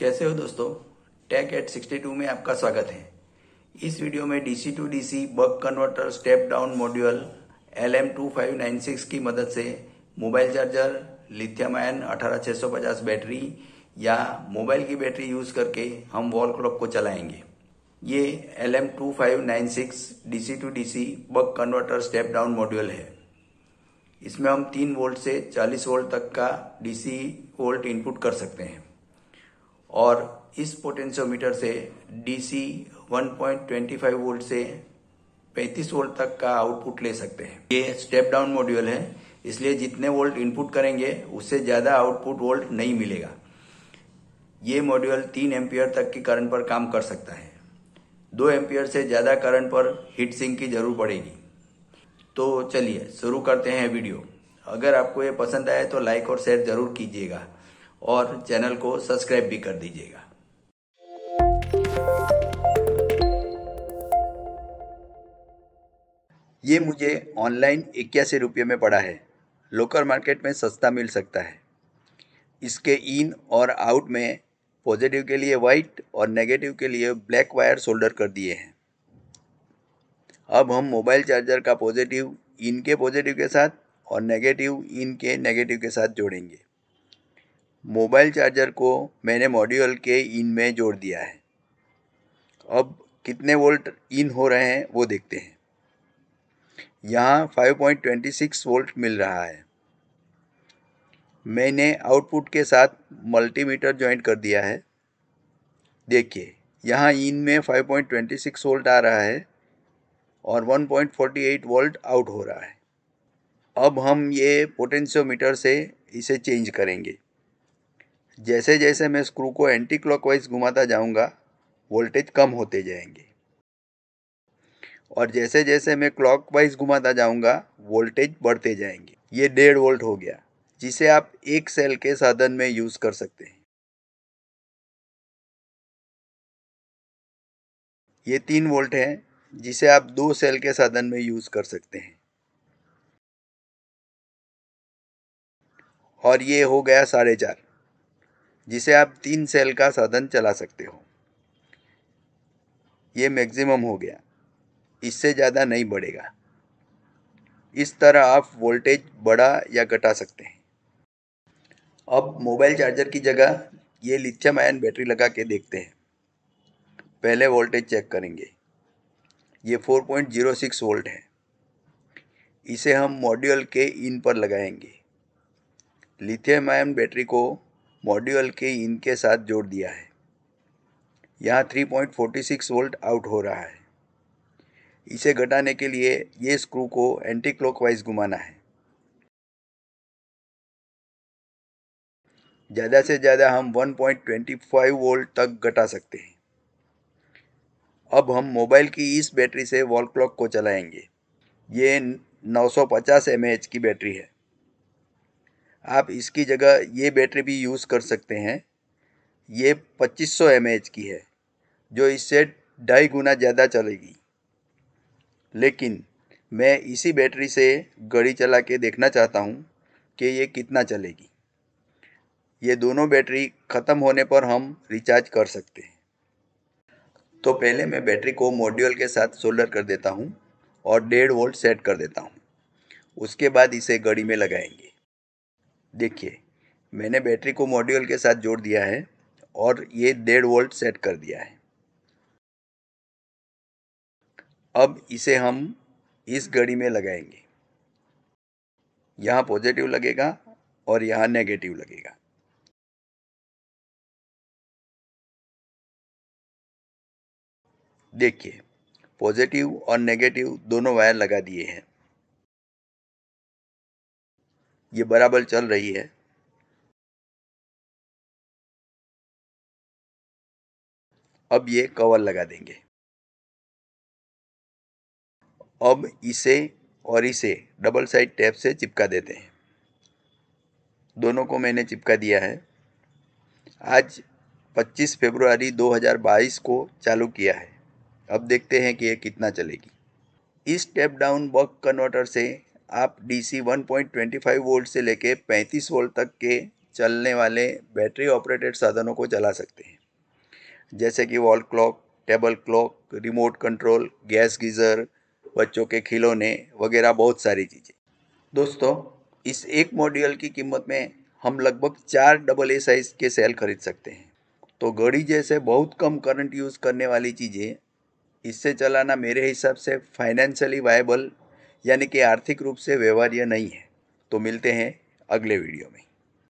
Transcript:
कैसे हो दोस्तों टेक एट 62 में आपका स्वागत है इस वीडियो में DC to DC buck converter step down module L M two five nine six की मदद से मोबाइल चार्जर लिथियम आयन अठारह छः सौ पचास बैटरी या मोबाइल की बैटरी यूज करके हम वॉल क्लॉक को चलाएंगे ये L M two five nine six D C to D C converter step down module है इसमें हम तीन वोल्ट से चालीस वोल्ट तक का डीसी वोल्ट इनपुट कर सकते हैं और इस पोटेंशियोमीटर से डीसी 1.25 वोल्ट से 35 वोल्ट तक का आउटपुट ले सकते हैं ये स्टेप डाउन मॉड्यूल है इसलिए जितने वोल्ट इनपुट करेंगे उससे ज़्यादा आउटपुट वोल्ट नहीं मिलेगा ये मॉड्यूल तीन एम्पियर तक की करंट पर काम कर सकता है दो एम्पियर से ज़्यादा करंट पर हीट सिंक की जरूरत पड़ेगी तो चलिए शुरू करते हैं वीडियो अगर आपको ये पसंद आए तो लाइक और शेयर जरूर कीजिएगा और चैनल को सब्सक्राइब भी कर दीजिएगा ये मुझे ऑनलाइन इक्यासी रुपये में पड़ा है लोकल मार्केट में सस्ता मिल सकता है इसके इन और आउट में पॉजिटिव के लिए वाइट और नेगेटिव के लिए ब्लैक वायर सोल्डर कर दिए हैं अब हम मोबाइल चार्जर का पॉजिटिव इनके पॉजिटिव के साथ और नेगेटिव इनके नेगेटिव के साथ जोड़ेंगे मोबाइल चार्जर को मैंने मॉड्यूल के इन में जोड़ दिया है अब कितने वोल्ट इन हो रहे हैं वो देखते हैं यहाँ 5.26 वोल्ट मिल रहा है मैंने आउटपुट के साथ मल्टीमीटर ज्वाइंट कर दिया है देखिए यहाँ इन में 5.26 वोल्ट आ रहा है और 1.48 वोल्ट आउट हो रहा है अब हम ये पोटेंशियोमीटर से इसे चेंज करेंगे जैसे जैसे मैं स्क्रू को एंटी क्लॉकवाइज घुमाता जाऊंगा वोल्टेज कम होते जाएंगे और जैसे जैसे मैं क्लॉकवाइज घुमाता जाऊंगा वोल्टेज बढ़ते जाएंगे ये डेढ़ वोल्ट हो गया जिसे आप एक सेल के साधन में यूज़ कर सकते हैं ये तीन वोल्ट है जिसे आप दो सेल के साधन में यूज़ कर सकते हैं और ये हो गया साढ़े चार जिसे आप तीन सेल का साधन चला सकते हो ये मैक्सिमम हो गया इससे ज़्यादा नहीं बढ़ेगा इस तरह आप वोल्टेज बढ़ा या घटा सकते हैं अब मोबाइल चार्जर की जगह ये लिथियम आयन बैटरी लगा के देखते हैं पहले वोल्टेज चेक करेंगे ये 4.06 वोल्ट है इसे हम मॉड्यूल के इन पर लगाएंगे लिथियम आयन बैटरी को मॉड्यूल के इन के साथ जोड़ दिया है यहाँ 3.46 वोल्ट आउट हो रहा है इसे घटाने के लिए ये स्क्रू को एंटी क्लॉकवाइज घुमाना है ज़्यादा से ज़्यादा हम 1.25 वोल्ट तक घटा सकते हैं अब हम मोबाइल की इस बैटरी से वॉल क्लॉक को चलाएंगे ये 950 सौ की बैटरी है आप इसकी जगह ये बैटरी भी यूज़ कर सकते हैं ये पच्चीस सौ एम एच की है जो इससे ढाई गुना ज़्यादा चलेगी लेकिन मैं इसी बैटरी से घड़ी चला के देखना चाहता हूँ कि ये कितना चलेगी ये दोनों बैटरी ख़त्म होने पर हम रिचार्ज कर सकते हैं तो पहले मैं बैटरी को मॉड्यूल के साथ सोल्डर कर देता हूँ और डेढ़ वोल्ट सेट कर देता हूँ उसके बाद इसे घड़ी में लगाएंगे देखिए मैंने बैटरी को मॉड्यूल के साथ जोड़ दिया है और ये डेढ़ वोल्ट सेट कर दिया है अब इसे हम इस घड़ी में लगाएंगे यहाँ पॉजिटिव लगेगा और यहाँ नेगेटिव लगेगा देखिए पॉजिटिव और नेगेटिव दोनों वायर लगा दिए हैं ये बराबर चल रही है अब ये कवर लगा देंगे अब इसे और इसे डबल साइड टैप से चिपका देते हैं दोनों को मैंने चिपका दिया है आज 25 फरवरी 2022 को चालू किया है अब देखते हैं कि ये कितना चलेगी इस टेप डाउन बक कन्वर्टर से आप डीसी 1.25 वोल्ट से लेकर 35 वोल्ट तक के चलने वाले बैटरी ऑपरेटेड साधनों को चला सकते हैं जैसे कि wall clock table clock remote control gas geyser बच्चों के खिलौने वगैरह बहुत सारी चीज़ें दोस्तों इस एक मॉड्यूल की कीमत में हम लगभग चार डबल ए साइज़ के सेल खरीद सकते हैं तो घड़ी जैसे बहुत कम करंट यूज़ करने वाली चीज़ें इससे चलाना मेरे हिसाब से फाइनेंशियली वायबल यानी कि आर्थिक रूप से व्यवहार्य नहीं है तो मिलते हैं अगले वीडियो में